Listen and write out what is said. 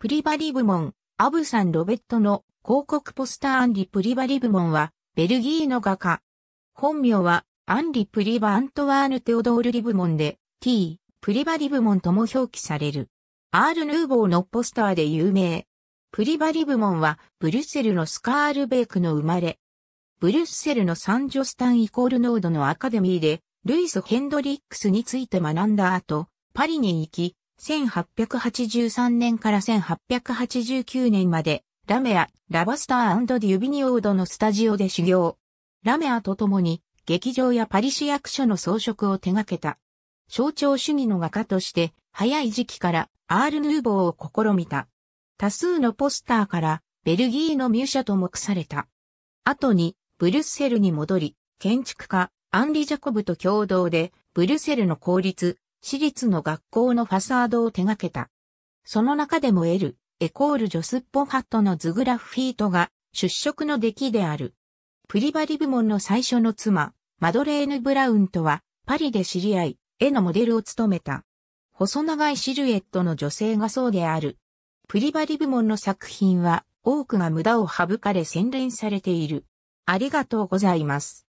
プリバリブモン、アブサン・ロベットの広告ポスターアンリ・プリバリブモンは、ベルギーの画家。本名は、アンリ・プリバ・アントワーヌ・テオドール・リブモンで、t、プリバリブモンとも表記される。アール・ヌーボーのポスターで有名。プリバリブモンは、ブリュッセルのスカールベークの生まれ。ブリュッセルのサンジョスタンイコールノードのアカデミーで、ルイス・ヘンドリックスについて学んだ後、パリに行き、1883年から1889年まで、ラメア、ラバスターデュビニオードのスタジオで修行。ラメアと共に、劇場やパリ市役所の装飾を手掛けた。象徴主義の画家として、早い時期からアール・ヌーボーを試みた。多数のポスターからベルギーのミュシャと目された。後にブルッセルに戻り、建築家アンリ・ジャコブと共同でブルッセルの公立私立の学校のファサードを手掛けた。その中でも L、エコールジョスッポハットのズグラフィートが出色の出来である。プリバリ部門の最初の妻、マドレーヌ・ブラウンとはパリで知り合い、絵のモデルを務めた。細長いシルエットの女性がそうである。プリバリ部門の作品は多くが無駄を省かれ洗練されている。ありがとうございます。